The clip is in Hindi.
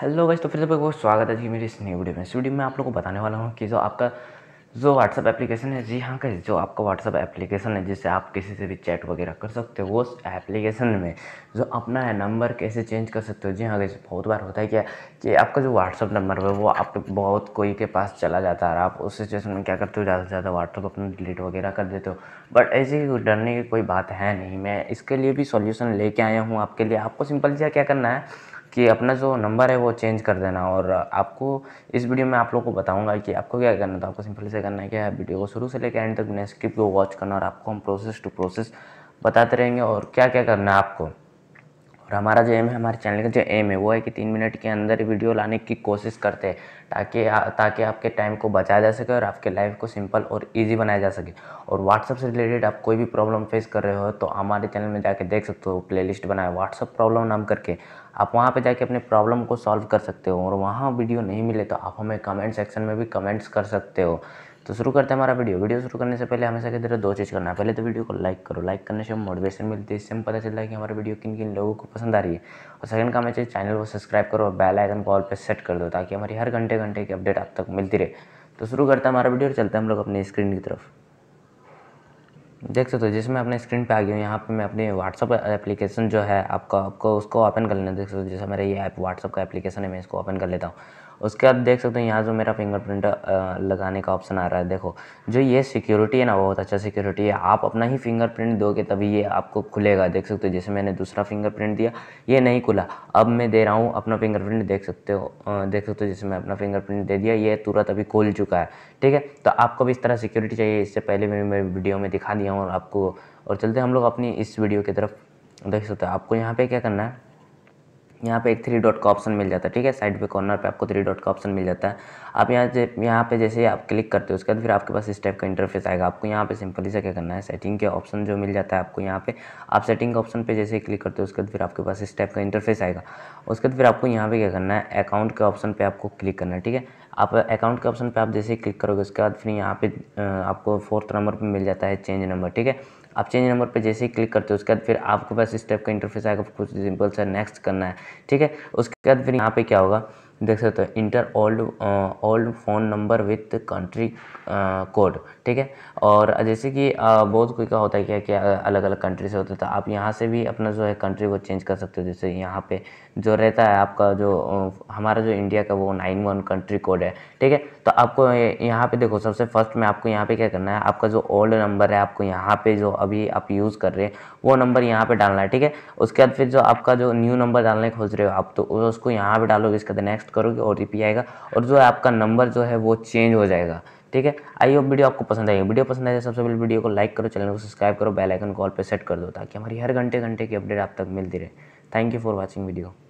हेलो गाइस तो फिर से बहुत स्वागत है जी मेरी इस न्यू वीडियो में इस वीडियो में आप लोगों को बताने वाला हूँ कि जो आपका जो व्हाट्सअप एप्लीकेशन है जी हाँ गाइस जो आपका व्हाट्सअप एप्लीकेशन है जिससे आप किसी से भी चैट वगैरह कर सकते हो उस एप्लीकेशन में जो अपना है नंबर कैसे चेंज कर सकते हो जी हाँ गाइस बहुत बार होता है क्या कि आपका जो व्हाट्सअप नंबर है वो आप बहुत कोई के पास चला जाता है आप उस सिचुएशन में क्या करते हो ज़्यादा से ज़्यादा व्हाट्सअप अपना डिलीट वगैरह कर देते हो बट ऐसे डरने की कोई बात है नहीं मैं इसके लिए भी सोल्यूशन लेके आया हूँ आपके लिए आपको सिंपल सा क्या करना है कि अपना जो नंबर है वो चेंज कर देना और आपको इस वीडियो में आप लोग को बताऊंगा कि आपको क्या करना था आपको सिंपली से करना है क्या वीडियो को शुरू से लेकर एंड तक बिना स्क्रिप्ट को वॉच करना और आपको हम प्रोसेस टू प्रोसेस बताते रहेंगे और क्या क्या करना है आपको और हमारा जो एम है हमारे चैनल का जो एम है वो है कि तीन मिनट के अंदर वीडियो लाने की कोशिश करते हैं ताकि ताकि आपके टाइम को बचाया जा सके और आपके लाइफ को सिंपल और ईजी बनाया जा सके और व्हाट्सअप से रिलेटेड आप कोई भी प्रॉब्लम फेस कर रहे हो तो हमारे चैनल में जाके देख सकते हो प्ले लिस्ट बनाए व्हाट्सअप प्रॉब्लम नाम करके आप वहाँ पर जाके अपने प्रॉब्लम को सॉल्व कर सकते हो और वहाँ वीडियो नहीं मिले तो आप हमें कमेंट सेक्शन में भी कमेंट्स कर सकते हो तो शुरू करते हैं हमारा वीडियो वीडियो शुरू करने से पहले हमेशा की तरह दो चीज़ करना है पहले तो वीडियो को लाइक करो लाइक करने से मोटिवेशन मिलती है इससे हमें पता चलता है कि हमारी वीडियो किन किन लोगों को पसंद आ रही है और सेकंड काम है चैनल को सब्सक्राइब करो बेल आइकन कॉल पर सेट कर दो ताकि हमारी हर घंटे घंटे की अपडेट आप तक मिलती रहे तो शुरू करते हैं हमारा वीडियो और चलते हैं हम लोग अपनी स्क्रीन की तरफ देख सकते हो जैसे मैं अपने स्क्रीन पे आ गई हूँ यहाँ पे मैं अपनी व्हाट्सअप एप्लीकेशन जो है आपका आपको उसको ओपन कर लेना देख सकते हो जैसे मेरा ये ऐप व्हाट्सअप का एप्लीकेशन है मैं इसको ओपन कर लेता हूँ उसके बाद देख सकते हो यहाँ जो मेरा फिंगरप्रिंट लगाने का ऑप्शन आ रहा है देखो जो ये सिक्योरिटी है ना बहुत अच्छा सिक्योरिटी है आप अपना ही फिंगरप्रिंट दोगे तभी ये आपको खुलेगा देख सकते हो जैसे मैंने दूसरा फिंगरप्रिंट दिया ये नहीं खुला अब मैं दे रहा हूँ अपना फिंगरप्रिंट देख सकते हो देख सकते हो जैसे मैं अपना फिंगरप्रिंट दे दिया ये तुरंत अभी खुल चुका है ठीक है तो आपको भी इस तरह सिक्योरिटी चाहिए इससे पहले मैं वीडियो में दिखा दिया दिया हूँ आपको और चलते हम लोग अपनी इस वीडियो की तरफ देख सकते हैं आपको यहाँ पे क्या करना है यहाँ पे एक थ्री डॉट का ऑप्शन मिल जाता है ठीक है साइड पे कॉर्नर पे आपको थ्री डॉट का ऑप्शन मिल जाता है आप यहाँ से यहाँ पे जैसे आप क्लिक करते हो उसके बाद फिर आपके पास इस टाइप का इंटरफेस आएगा आपको यहाँ पे सिंपली से क्या करना है सेटिंग के ऑप्शन जो मिल जाता है आपको यहाँ पे आप सेटिंग के ऑप्शन पर जैसे क्लिक करते हो उसके बाद फिर आपके पास इस टाइप का इंटरफेस आएगा उसके बाद फिर आपको यहाँ पर क्या करना है अकाउंट के ऑप्शन पर आपको क्लिक करना है ठीक है आप अकाउंट के ऑप्शन पे आप जैसे ही क्लिक करोगे उसके बाद फिर यहाँ पे आपको फोर्थ नंबर पे मिल जाता है चेंज नंबर ठीक है आप चेंज नंबर पे जैसे ही क्लिक करते हो उसके बाद फिर आपके पास इस टाइप का इंटरफेस आएगा कुछ सिंपल सा नेक्स्ट करना है ठीक है उसके बाद फिर यहाँ पे क्या होगा देख सकते हो enter old old phone number with country code ठीक है और जैसे कि uh, बहुत कोई का होता है क्या क्या uh, अलग अलग कंट्री से होता है तो आप यहाँ से भी अपना जो है कंट्री वो चेंज कर सकते हो जैसे यहाँ पे जो रहता है आपका जो uh, हमारा जो इंडिया का वो नाइन वन कंट्री कोड है ठीक है तो आपको यहाँ पे देखो सबसे फर्स्ट में आपको यहाँ पे क्या करना है आपका जो ओल्ड नंबर है आपको यहाँ पे जो अभी आप यूज़ कर रहे हैं वो नंबर यहाँ पे डालना है ठीक है उसके बाद फिर जो आपका जो न्यू नंबर डालने खोज रहे हो आप तो उसको यहाँ पर डालोगे बाद नेक्स्ट नेक्स्ट करोगे ओ आएगा और जो है आपका नंबर जो है वो चेंज हो जाएगा ठीक है आई होप वीडियो आपको पसंद आएगी वीडियो पसंद आए तो सबसे पहले वीडियो को लाइक करो चैनल को सब्सक्राइब करो बेल आइकन कॉल पे सेट कर दो ताकि हमारी हर घंटे घंटे की अपडेट आप तक मिलती रहे thank you for watching video